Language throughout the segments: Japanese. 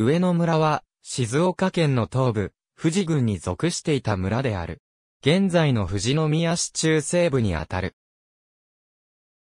上野村は、静岡県の東部、富士郡に属していた村である。現在の富士宮市中西部にあたる。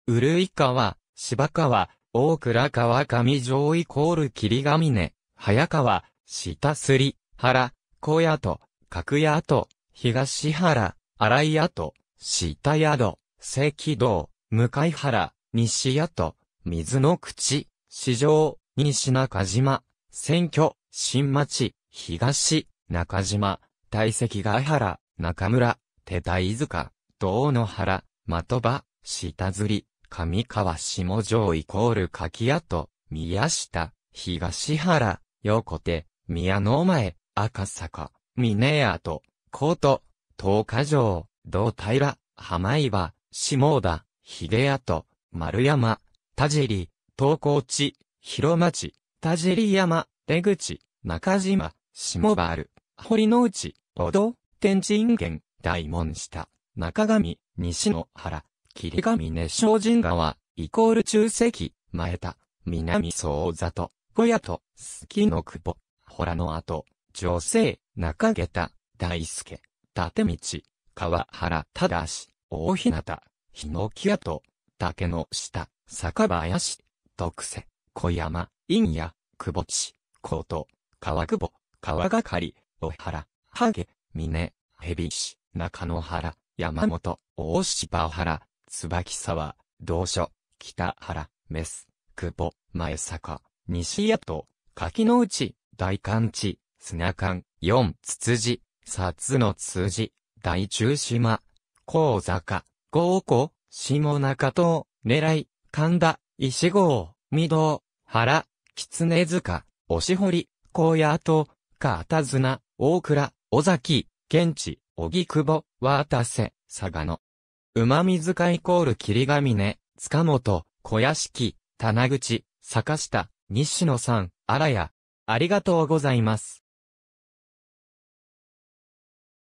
うい川、芝川、大倉川上上イコール霧ヶ峰、早川、下すり、原、小屋と、角屋と、東原、荒井屋と、下宿、赤道、向原、西屋と、水の口、市場、西中島、選挙、新町、東、中島、大石ヶ原、中村、手田伊塚、道野原、的場、下釣り、上川下城イコール柿跡、宮下、東原、横手、宮の前、赤坂、峰跡、コート、東華城、道平、浜岩、下田、髭跡、丸山、田尻、東高地、広町、田尻山、出口、中島、下原、堀之内、小戸、天神県、大門下、中上、西野原、霧ヶ根正神川、イコール中石、前田、南総里、小屋と、月の久保、洞の後、女性、中下田、大輔、立道、川原正、大日向、の木屋と、竹の下、酒林、徳瀬、小山、陰や、久保地、高都、川久保、川がかり、小原、ハゲ、峰、蛇市、中野原、山本、大芝原、椿沢、道所、北原、メス、久保、前坂、西谷と、柿の内、大寒地、砂寒、四、つつじ、札の通じ、大中島、高坂、豪湖、下中と、狙い、神田、石郷、御堂、原、狐塚、押堀、高野と、かあたずな、大倉、尾崎、現地、小木久保、渡瀬、佐賀野。馬水塚イコール霧ヶ峰、塚本、小屋敷、棚口、坂下、西野さん、荒谷。ありがとうございます。